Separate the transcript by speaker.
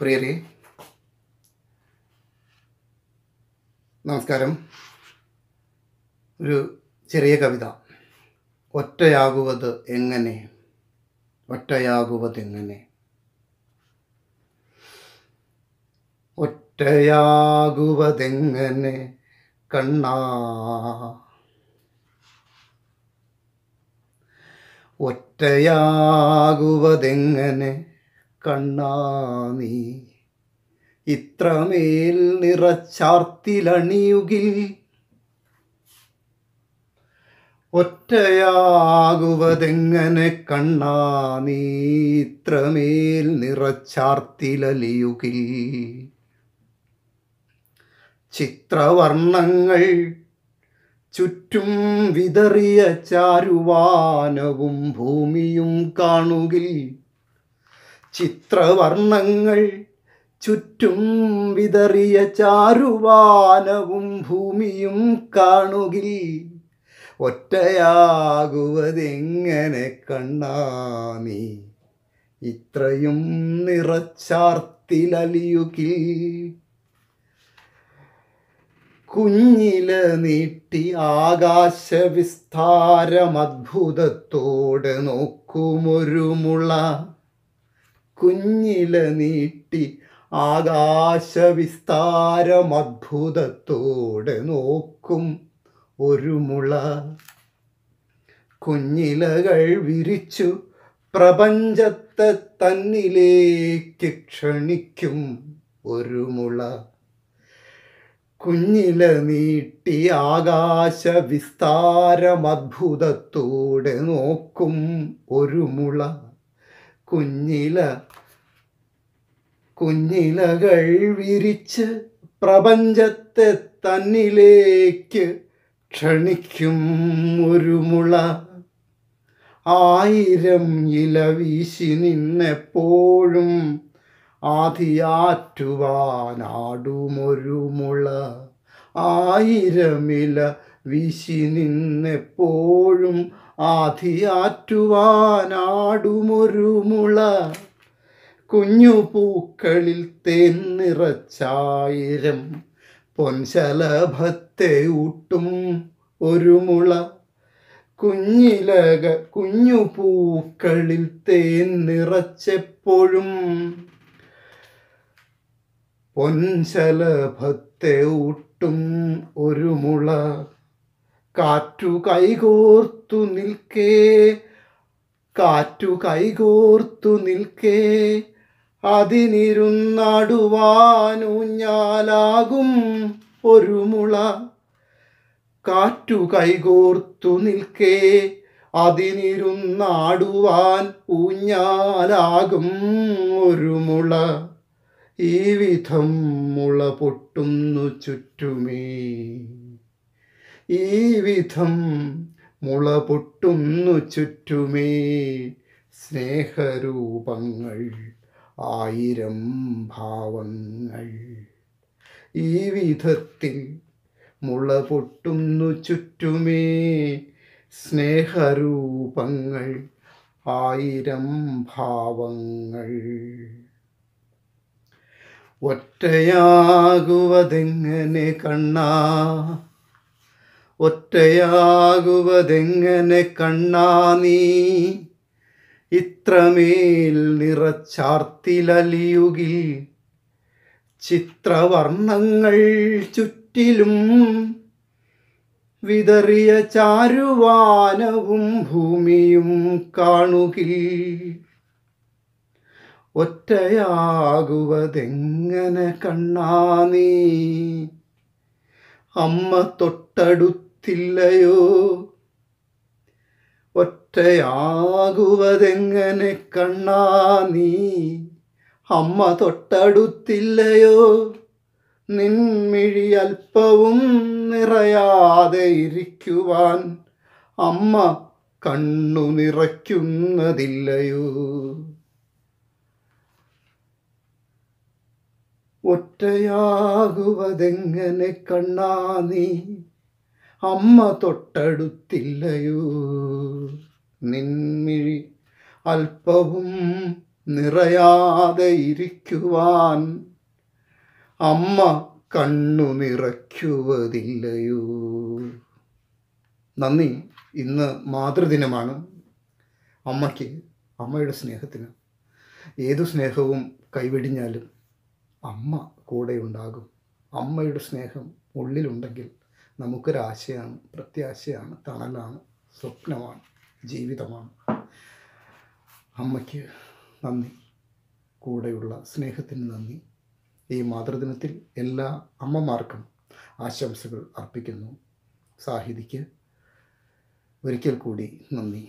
Speaker 1: പ്രിയരെ നമസ്കാരം ഒരു ചെറിയ കവിത ഒറ്റയാകുവത് എങ്ങനെ എങ്ങനെ ഒറ്റയാകുവതെങ്ങനെ കണ്ണാ ഒറ്റയാകുവതെങ്ങനെ കണ്ണാമീ ഇത്രമേൽ നിറച്ചാർത്തിലണിയുകിൽ ഒറ്റയാകുവതെങ്ങനെ കണ്ണാ നീ ഇത്രമേൽ നിറച്ചാർത്തിലലിയുകിൽ ചിത്രവർണ്ണങ്ങൾ ചുറ്റും വിതറിയ ചാരുവാനവും ഭൂമിയും കാണുകിൽ ചിത്രവർണ്ണങ്ങൾ ചുറ്റും വിതറിയ ചാരുവാനവും ഭൂമിയും കാണുകിൽ ഒറ്റയാകുവതെങ്ങനെ കണ്ണാമി ഇത്രയും നിറച്ചാർത്തിലലിയുകിൽ കുഞ്ഞില നീട്ടി ആകാശവിസ്താരം അത്ഭുതത്തോടെ നോക്കുമൊരു മുള കുഞ്ഞില നീട്ടി ആകാശവിസ്താരമത്ഭുതത്തോടെ നോക്കും ഒരു മുള കുഞ്ഞിലകൾ വിരിച്ചു പ്രപഞ്ചത്തെ തന്നിലേക്ക് ക്ഷണിക്കും ഒരു മുള കുഞ്ഞില നീട്ടി ആകാശ അത്ഭുതത്തോടെ നോക്കും ഒരു മുള കുഞ്ഞില കുഞ്ഞിലകൾ വിരിച്ച് പ്രപഞ്ചത്തെ തന്നിലേക്ക് ക്ഷണിക്കും ഒരു മുള ആയിരം ഇല വീശി നിന്നെപ്പോഴും ആദിയാറ്റുവാനാടുമൊരു മുള ആയിരം ഇല വീശി നിന്നെപ്പോഴും ആധിയാറ്റുവാനാടുമൊരു മുള കുഞ്ഞു പൂക്കളിൽ തേൻ നിറച്ചായിരം പൊൻശലഭത്തെ ഊട്ടും ഒരു മുള കുഞ്ഞിലക കുഞ്ഞു പൂക്കളിൽ തേൻ നിറച്ചെപ്പോഴും പൊൻശലഭത്തെ ഊട്ടും ഒരു മുള കാറ്റു കൈകോർത്തു നിൽക്കേ കാറ്റു കൈകോർത്തു നിൽക്കേ അതിനിരുന്നടുവാനൂഞ്ഞാലാകും ഒരു മുള കാറ്റു കൈകോർത്തു നിൽക്കേ അതിനിരുന്നാടുവാൻ ഊഞ്ഞാലാകും ഒരു മുള ഈ വിധം മുള പൊട്ടുന്നു ചുറ്റുമേ ഈ വിധം മുള പൊട്ടുന്നു ചുറ്റുമേ സ്നേഹരൂപങ്ങൾ ആയിരം ഭാവങ്ങൾ ഈ വിധത്തിൽ മുള പൊട്ടുന്നു ചുറ്റുമേ സ്നേഹരൂപങ്ങൾ ആയിരം ഭാവങ്ങൾ ഒറ്റയാകുവതെങ്ങനെ കണ്ണാ ഒറ്റയാകുവതെങ്ങനെ കണ്ണാ നീ ഇത്രമേൽ നിറച്ചാർത്തിലലിയുകിൽ ചിത്രവർണ്ണങ്ങൾ ചുറ്റിലും വിതറിയ ചാരുവാനവും ഭൂമിയും കാണുകിൽ ഒറ്റയാകുവതെങ്ങനെ കണ്ണാ നീ അമ്മ തൊട്ടടുത്ത് കരുത്തില്ലയോ ഒറ്റയാകുവതെങ്ങനെ കണ്ണാ നീ അമ്മ തൊട്ടടുത്തില്ലയോ നിൻമിഴി അല്പവും നിറയാതെ ഇരിക്കുവാൻ അമ്മ കണ്ണു നിറയ്ക്കുന്നതില്ലയോ ഒറ്റയാകുവതെങ്ങനെ കണ്ണാ നീ അമ്മ തൊട്ടടുത്തില്ലയോ നിന്മിഴി അല്പവും നിറയാതെ ഇരിക്കുവാൻ അമ്മ കണ്ണു നിറയ്ക്കുവതില്ലയോ നന്ദി ഇന്ന് മാതൃദിനമാണ് അമ്മയ്ക്ക് അമ്മയുടെ സ്നേഹത്തിന് ഏതു സ്നേഹവും കൈവെടിഞ്ഞാലും അമ്മ കൂടെ ഉണ്ടാകും അമ്മയുടെ സ്നേഹം ഉള്ളിലുണ്ടെങ്കിൽ നമുക്കൊരാശയാണ് പ്രത്യാശയാണ് തണലാണ് സ്വപ്നമാണ് ജീവിതമാണ് അമ്മയ്ക്ക് നന്ദി കൂടെയുള്ള സ്നേഹത്തിന് നന്ദി ഈ മാതൃദിനത്തിൽ എല്ലാ അമ്മമാർക്കും ആശംസകൾ അർപ്പിക്കുന്നു സാഹിതിക്ക് ഒരിക്കൽ കൂടി നന്ദി